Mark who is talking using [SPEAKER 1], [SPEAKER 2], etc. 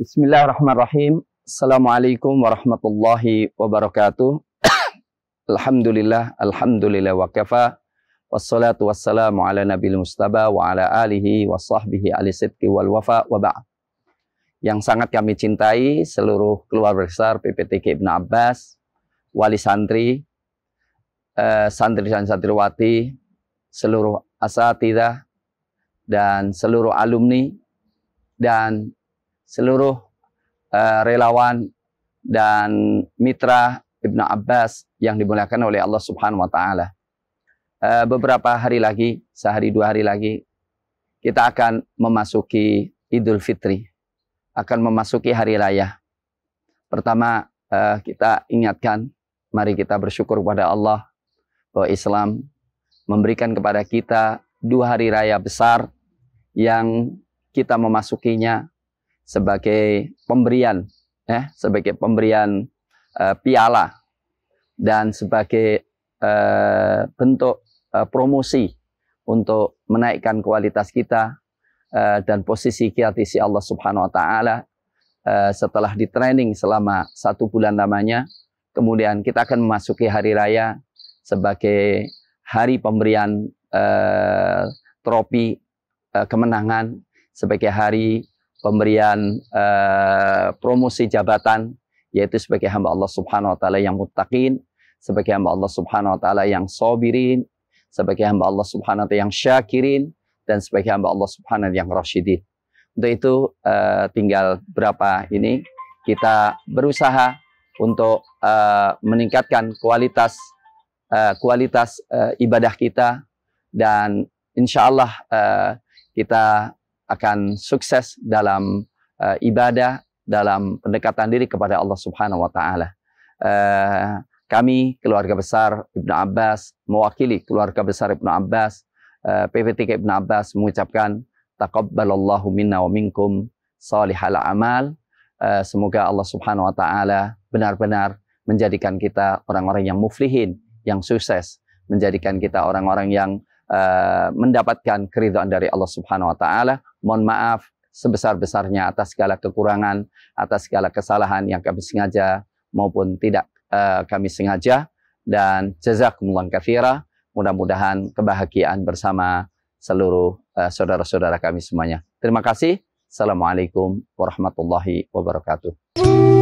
[SPEAKER 1] Bismillahirrahmanirrahim. Assalamualaikum warahmatullahi wabarakatuh. Alhamdulillah, alhamdulillah wa kafa. Wassalatu wassalamu ala nabil mustaba wa ala alihi wa sahbihi ali sidqi wal wafa wa ba'd. Yang sangat kami cintai seluruh keluarga besar PPTK Ibn Abbas, wali santri, eh, santri dan santriwati, seluruh asatidah, dan seluruh alumni, dan seluruh uh, relawan dan mitra Ibnu Abbas yang dimuliakan oleh Allah Subhanahu wa taala. Uh, beberapa hari lagi, sehari dua hari lagi kita akan memasuki Idul Fitri. Akan memasuki hari raya. Pertama, uh, kita ingatkan mari kita bersyukur kepada Allah bahwa Islam memberikan kepada kita dua hari raya besar yang kita memasukinya sebagai pemberian ya sebagai pemberian uh, piala dan sebagai uh, bentuk uh, promosi untuk menaikkan kualitas kita uh, dan posisi kiatisi Allah Subhanahu Wa Taala uh, setelah di training selama satu bulan lamanya kemudian kita akan memasuki hari raya sebagai hari pemberian uh, trofi uh, kemenangan sebagai hari pemberian eh, promosi jabatan yaitu sebagai hamba Allah Subhanahu wa taala yang muttaqin, sebagai hamba Allah Subhanahu wa taala yang sabirin, sebagai hamba Allah Subhanahu wa taala yang syakirin dan sebagai hamba Allah Subhanahu wa taala yang rasyidin. Untuk itu eh, tinggal berapa ini kita berusaha untuk eh, meningkatkan kualitas eh, kualitas eh, ibadah kita dan insyaallah Allah eh, kita akan sukses dalam uh, ibadah, dalam pendekatan diri kepada Allah Subhanahu wa taala. Uh, kami keluarga besar Ibnu Abbas mewakili keluarga besar Ibnu Abbas uh, eh, PPTK Ibnu Abbas mengucapkan "Takabbalallahu minna wa minkum salihal amal. Uh, semoga Allah Subhanahu wa taala benar-benar menjadikan kita orang-orang yang muflihin, yang sukses, menjadikan kita orang-orang yang uh, mendapatkan keridhaan dari Allah Subhanahu wa taala Mohon maaf sebesar-besarnya atas segala kekurangan, atas segala kesalahan yang kami sengaja maupun tidak uh, kami sengaja. Dan jazakumullah kafira. Mudah-mudahan kebahagiaan bersama seluruh eh, saudara-saudara kami semuanya. Terima kasih. Assalamualaikum warahmatullahi wabarakatuh.